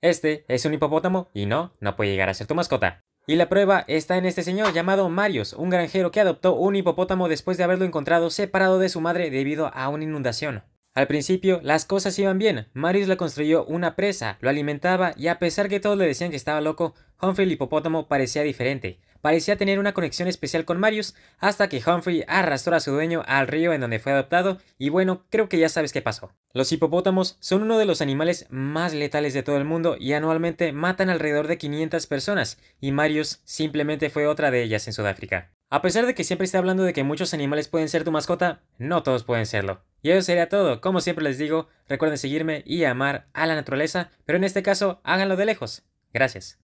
Este es un hipopótamo y no, no puede llegar a ser tu mascota. Y la prueba está en este señor llamado Marius, un granjero que adoptó un hipopótamo después de haberlo encontrado separado de su madre debido a una inundación. Al principio, las cosas iban bien. Marius le construyó una presa, lo alimentaba y a pesar que todos le decían que estaba loco, Humphrey el hipopótamo parecía diferente. Parecía tener una conexión especial con Marius hasta que Humphrey arrastró a su dueño al río en donde fue adoptado y bueno, creo que ya sabes qué pasó. Los hipopótamos son uno de los animales más letales de todo el mundo y anualmente matan alrededor de 500 personas y Marius simplemente fue otra de ellas en Sudáfrica. A pesar de que siempre está hablando de que muchos animales pueden ser tu mascota, no todos pueden serlo. Y eso sería todo. Como siempre les digo, recuerden seguirme y amar a la naturaleza, pero en este caso háganlo de lejos. Gracias.